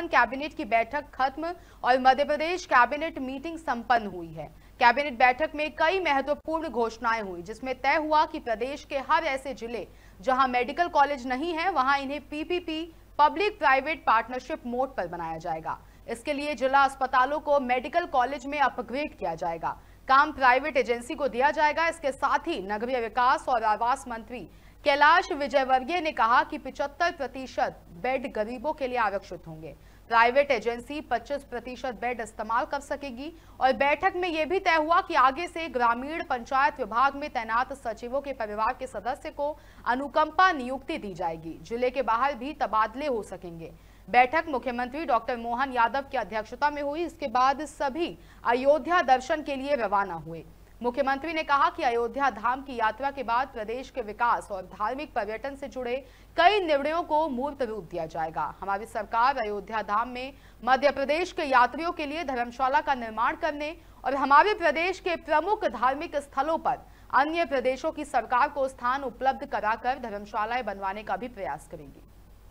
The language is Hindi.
मोहन कैबिनेट की बैठक खत्म और मध्य प्रदेश कैबिनेट मीटिंग संपन्न हुई है कैबिनेट बैठक में कई महत्वपूर्ण घोषणाएं हुई जिसमें तय हुआ कि प्रदेश के हर ऐसे जिले जहां मेडिकल कॉलेज नहीं है वहां इन्हें PPP public private partnership mode पर बनाया जाएगा इसके लिए जिला अस्पतालों को मेडिकल कॉलेज में अपग्रेड किया जाएगा काम प्राइवेट एजेंसी को दिया जाएगा इसके साथ ही नगरीय विकास और आवास मंत्री कैलाश विजयवर्गीय ने कहा कि 75 प्रतिशत बेड गरीबों के लिए आरक्षित होंगे प्राइवेट एजेंसी 25 प्रतिशत बेड इस्तेमाल कर सकेगी और बैठक में यह भी तय हुआ कि आगे से ग्रामीण पंचायत विभाग में तैनात सचिवों के परिवार के सदस्य को अनुकंपा नियुक्ति दी जाएगी जिले के बाहर भी तबादले हो सकेंगे बैठक मुख्यमंत्री डॉक्टर मोहन यादव की अध्यक्षता में हुई इसके बाद सभी अयोध्या दर्शन के लिए रवाना हुए मुख्यमंत्री ने कहा कि अयोध्या धाम की यात्रा के बाद प्रदेश के विकास और धार्मिक पर्यटन से जुड़े कई निर्णयों को मूर्त रूप दिया जाएगा हमारी सरकार अयोध्या धाम में मध्य प्रदेश के यात्रियों के लिए धर्मशाला का निर्माण करने और हमारे प्रदेश के प्रमुख धार्मिक स्थलों पर अन्य प्रदेशों की सरकार को स्थान उपलब्ध कराकर धर्मशालाएं बनवाने का भी प्रयास करेंगी